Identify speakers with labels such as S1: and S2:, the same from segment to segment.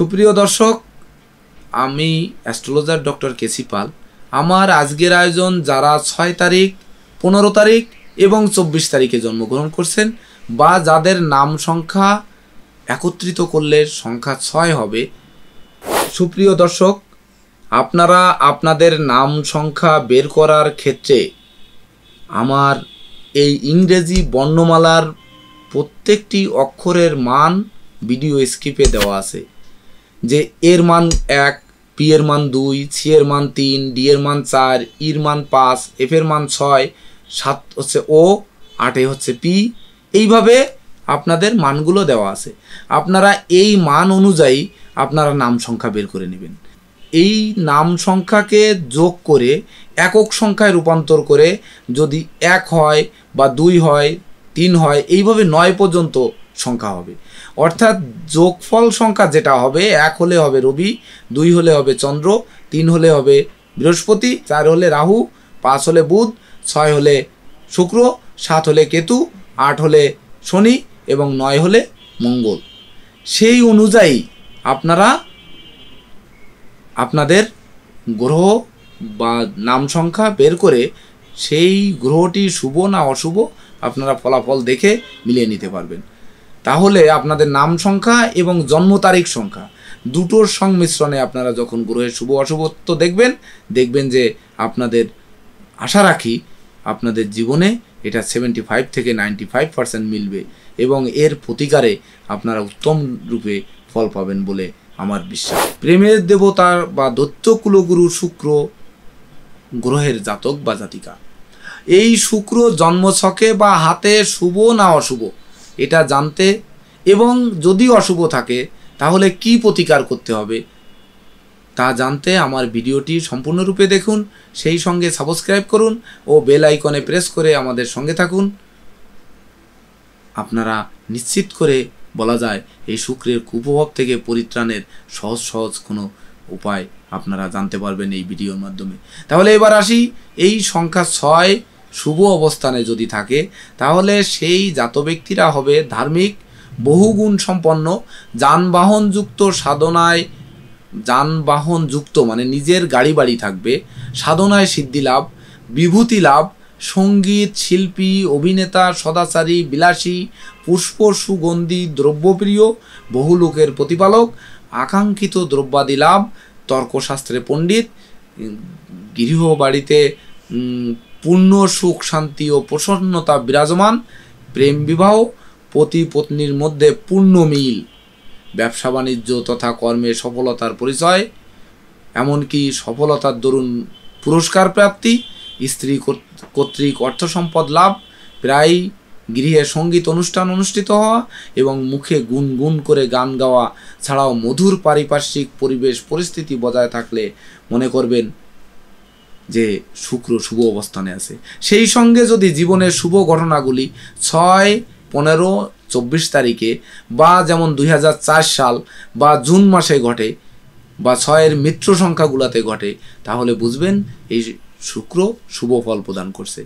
S1: সুপ্রিয় দর্শক আমি অ্যাস্ট্রোলজার ডক্টর কেসি পাল আমার আজকের আয়োজন যারা ছয় তারিখ পনেরো তারিখ এবং চব্বিশ তারিখে জন্মগ্রহণ করছেন বা যাদের নাম সংখ্যা একত্রিত করলে সংখ্যা ছয় হবে সুপ্রিয় দর্শক আপনারা আপনাদের নাম সংখ্যা বের করার ক্ষেত্রে আমার এই ইংরেজি বর্ণমালার প্রত্যেকটি অক্ষরের মান ভিডিও স্কিপে দেওয়া আছে যে এর মান এক পি এর মান দুই সি এর মান তিন ডি এর মান চার ইর e মান পাঁচ এফ এর মান ছয় সাত হচ্ছে ও আটে হচ্ছে পি এইভাবে আপনাদের মানগুলো দেওয়া আছে আপনারা এই মান অনুযায়ী আপনারা নাম সংখ্যা বের করে নেবেন এই নাম সংখ্যাকে যোগ করে একক সংখ্যায় রূপান্তর করে যদি এক হয় বা দুই হয় তিন হয় এইভাবে নয় পর্যন্ত সংখ্যা হবে অর্থাৎ যোগফল সংখ্যা যেটা হবে এক হলে হবে রবি দুই হলে হবে চন্দ্র তিন হলে হবে বৃহস্পতি চার হলে রাহু পাঁচ হলে বুধ ছয় হলে শুক্র সাত হলে কেতু আট হলে শনি এবং নয় হলে মঙ্গল সেই অনুযায়ী আপনারা আপনাদের গ্রহ বা নাম সংখ্যা বের করে সেই গ্রহটি শুভ না অশুভ আপনারা ফলাফল দেখে মিলিয়ে নিতে পারবেন তাহলে আপনাদের নাম সংখ্যা এবং জন্ম তারিখ সংখ্যা দুটোর সংমিশ্রণে আপনারা যখন গ্রহের শুভ অশুভত্ব দেখবেন দেখবেন যে আপনাদের আশা রাখি আপনাদের জীবনে এটা সেভেন্টি ফাইভ থেকে নাইনটি ফাইভ পার্সেন্ট মিলবে এবং এর প্রতিকারে আপনারা উত্তম রূপে ফল পাবেন বলে আমার বিশ্বাস প্রেমের দেবতা বা দত্ত কুলগুরু শুক্র গ্রহের জাতক বা জাতিকা এই শুক্র জন্মছকে বা হাতে শুভ না অশুভ এটা জানতে এবং যদি অশুভ থাকে তাহলে কি প্রতিকার করতে হবে তা জানতে আমার ভিডিওটি সম্পূর্ণরূপে দেখুন সেই সঙ্গে সাবস্ক্রাইব করুন ও বেল আইকনে প্রেস করে আমাদের সঙ্গে থাকুন আপনারা নিশ্চিত করে বলা যায় এই শুক্রের কুপ্রভাব থেকে পরিত্রাণের সহজ সহজ কোনো উপায় আপনারা জানতে পারবেন এই ভিডিওর মাধ্যমে তাহলে এবার আসি এই সংখ্যা ছয় শুভ অবস্থানে যদি থাকে তাহলে সেই জাত ব্যক্তিরা হবে ধার্মিক বহুগুণ সম্পন্ন যানবাহনযুক্ত সাধনায় যানবাহন যুক্ত মানে নিজের গাড়ি বাড়ি থাকবে সাধনায় সিদ্ধি লাভ বিভূতি লাভ সঙ্গীত শিল্পী অভিনেতা সদাচারী বিলাসী পুষ্প সুগন্ধি দ্রব্যপ্রিয় বহু লোকের প্রতিপালক আকাঙ্ক্ষিত দ্রব্যাদি লাভ তর্কশাস্ত্রে পণ্ডিত গৃহবাড়িতে পূর্ণ সুখ শান্তি ও প্রসন্নতা বিরাজমান প্রেম বিবাহ পতি পত্নীর মধ্যে পূর্ণ মিল ব্যবসা বাণিজ্য তথা কর্মে সফলতার পরিচয় এমনকি সফলতার দরুন পুরস্কার প্রাপ্তি স্ত্রী কর্তৃক অর্থ সম্পদ লাভ প্রায় গৃহে সঙ্গীত অনুষ্ঠান অনুষ্ঠিত হওয়া এবং মুখে গুনগুন করে গান গাওয়া ছাড়াও মধুর পারিপার্শ্বিক পরিবেশ পরিস্থিতি বজায় থাকলে মনে করবেন যে শুক্র শুভ অবস্থানে আছে সেই সঙ্গে যদি জীবনের শুভ ঘটনাগুলি ছয় পনেরো চব্বিশ তারিখে বা যেমন দুই সাল বা জুন মাসে ঘটে বা ছয়ের মিত্র সংখ্যাগুলোতে ঘটে তাহলে বুঝবেন এই শুক্র শুভ ফল প্রদান করছে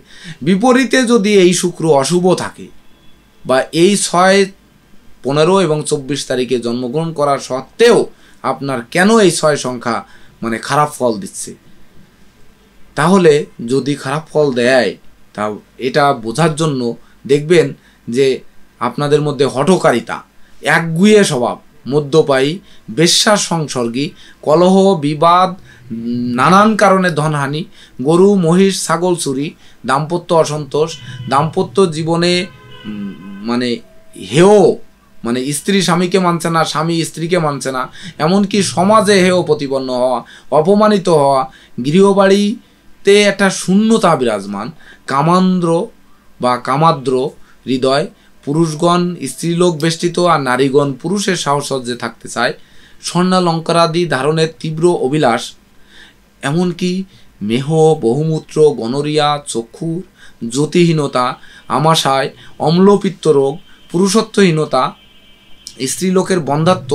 S1: বিপরীতে যদি এই শুক্র অশুভ থাকে বা এই ছয় পনেরো এবং চব্বিশ তারিখে জন্মগ্রহণ করা সত্ত্বেও আপনার কেন এই ছয় সংখ্যা মানে খারাপ ফল দিচ্ছে তাহলে যদি খারাপ ফল দেয় তা এটা বোঝার জন্য দেখবেন যে আপনাদের মধ্যে হঠকারিতা একগুয়ে স্বভাব মদ্যপায়ী বেশ্বাস সংসর্গী কলহ বিবাদ নানান কারণে ধনহানি গরু মহিষ ছাগল চুরি দাম্পত্য অসন্তোষ দাম্পত্য জীবনে মানে হেও মানে স্ত্রী স্বামীকে মানছে না স্বামী স্ত্রীকে মানছে না এমনকি সমাজে হেয় প্রতিপন্ন হওয়া অপমানিত হওয়া গৃহবাড়ি তে একটা শূন্যতা বিরাজমান কামান্দ্র বা কামাদ্র হৃদয় পুরুষগণ স্ত্রীলোক বেষ্টিত আর নারীগণ পুরুষের সাহসজ্জে থাকতে চায় স্বর্ণালঙ্কারাদি ধারণের তীব্র অভিলাষ এমনকি মেহ বহুমূত্র গনরিয়া চক্ষু জ্যোতিহীনতা আমাশায় অম্লপিত্ত রোগ পুরুষত্বহীনতা স্ত্রীলোকের বন্ধাত্ম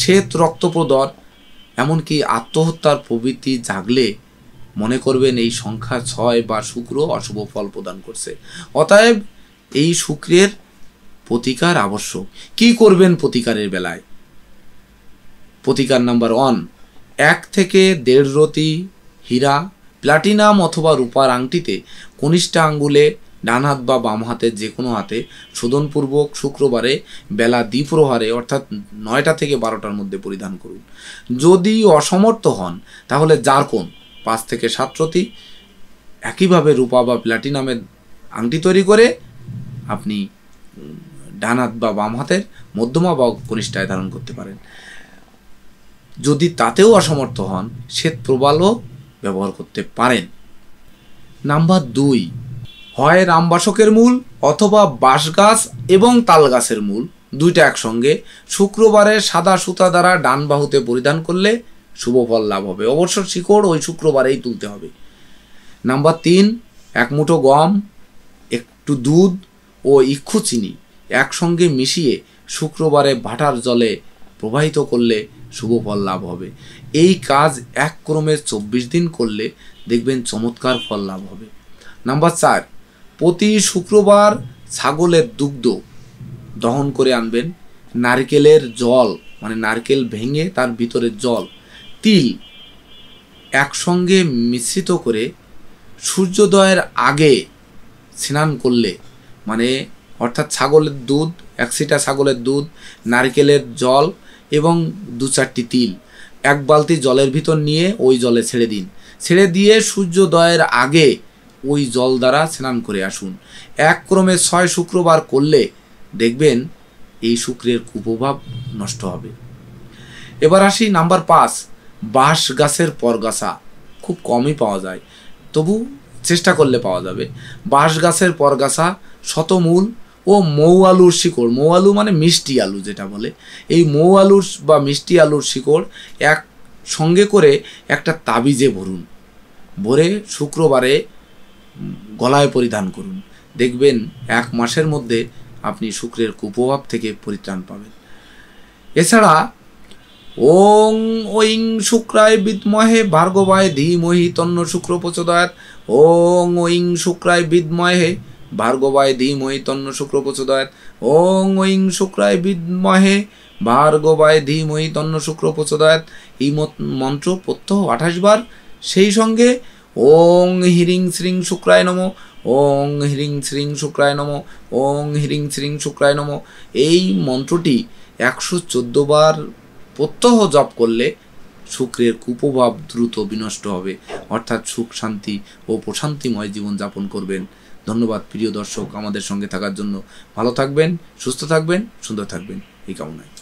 S1: শ্বেত রক্তপ্রদর এমনকি আত্মহত্যার প্রবৃত্তি জাগলে মনে করবেন এই সংখ্যা ছয় বা শুক্র অশুভ ফল প্রদান করছে অতএব এই শুক্রের প্রতিকার আবশ্যক কি করবেন প্রতিকারের বেলায় প্রতিকার নাম্বার ওয়ান এক থেকে দেড় রতি হীরা প্লাটিনাম অথবা রূপার আংটিতে কনিষ্ঠা আঙ্গুলে ডান হাত বা বাম হাতের যে কোনো হাতে শোধনপূর্বক শুক্রবারে বেলা দ্বিপ্রহারে অর্থাৎ নয়টা থেকে বারোটার মধ্যে পরিধান করুন যদি অসমর্থ হন তাহলে জারকন পাঁচ থেকে রতি একইভাবে রূপা বা প্ল্যাটিনামের আংটি তৈরি করে আপনি ডান হাত বা বাম হাতের মধ্যমা বা কনিষ্ঠায় ধারণ করতে পারেন যদি তাতেও অসমর্থ হন শ্বেত প্রবালও ব্যবহার করতে পারেন নাম্বার দুই হয় রামবাসকের মূল অথবা বাঁশ গাছ এবং তাল গাছের মূল দুইটা একসঙ্গে শুক্রবারে সাদা সুতা দ্বারা ডান বাহুতে পরিধান করলে শুভ ফল লাভ হবে অবশ্য শিকড় ওই শুক্রবারেই তুলতে হবে নাম্বার তিন এক মুঠো গম একটু দুধ ও ইক্ষু চিনি একসঙ্গে মিশিয়ে শুক্রবারে ভাটার জলে প্রবাহিত করলে শুভ ফল লাভ হবে এই কাজ এক ক্রমে চব্বিশ দিন করলে দেখবেন চমৎকার ফল লাভ হবে নাম্বার চার প্রতি শুক্রবার ছাগলের দুগ্ধ দহন করে আনবেন নারকেলের জল মানে নারকেল ভেঙে তার ভিতরে জল তিল একসঙ্গে মিশ্রিত করে সূর্যোদয়ের আগে স্নান করলে মানে অর্থাৎ ছাগলের দুধ একশিটা ছাগলের দুধ নারকেলের জল এবং দু চারটি তিল এক বালতি জলের ভিতর নিয়ে ওই জলে ছেড়ে দিন ছেড়ে দিয়ে সূর্যোদয়ের আগে ওই জল দ্বারা স্নান করে আসুন এক ক্রমে ছয় শুক্রবার করলে দেখবেন এই শুক্রের কুপ্রভাব নষ্ট হবে এবার আসি নাম্বার পাঁচ বাঁশ গাছের পরগাছা খুব কমই পাওয়া যায় তবু চেষ্টা করলে পাওয়া যাবে বাঁশ গাছের পরগাছা শতমূল ও মৌ আলুর শিকড় মৌ আলু মানে মিষ্টি আলু যেটা বলে এই মৌ আলুর বা মিষ্টি আলুর শিকড় এক সঙ্গে করে একটা তাবিজে ভরুন ভরে শুক্রবারে গলায় পরিধান করুন দেখবেন এক মাসের মধ্যে আপনি শুক্রের কুপ্রভাব থেকে পরিত্রাণ পাবেন এছাড়া ওং ঐং শুক্রায় বিদ্মহে ভার্গবায় ধীমহি তন্ন শুক্র প্রচোদয়াত ওং ঐং শুক্রায় বিদ্মহে ভার্গবায় ধীমহি তন্ন শুক্র প্রচোদয়াত ওং ঐং শুক্রায় বিদ্মহে ভার্গবায় ধীমহি তন্ন শুক্র প্রচোদয়াত এই মন্ত্র প্রত্যহ আঠাশ বার সেই সঙ্গে ওং হিরিং শ্রীং শুক্রায় নম ওং হিরিং শ্রীং শুক্রায় নম ওং হিরিং শ্রীং শুক্রায় নম এই মন্ত্রটি একশো চোদ্দো বার প্রত্যহ জপ করলে শুক্রের কুপ্রভাব দ্রুত বিনষ্ট হবে অর্থাৎ সুখ শান্তি ও প্রশান্তিময় জীবন যাপন করবেন ধন্যবাদ প্রিয় দর্শক আমাদের সঙ্গে থাকার জন্য ভালো থাকবেন সুস্থ থাকবেন সুন্দর থাকবেন এই কামনায়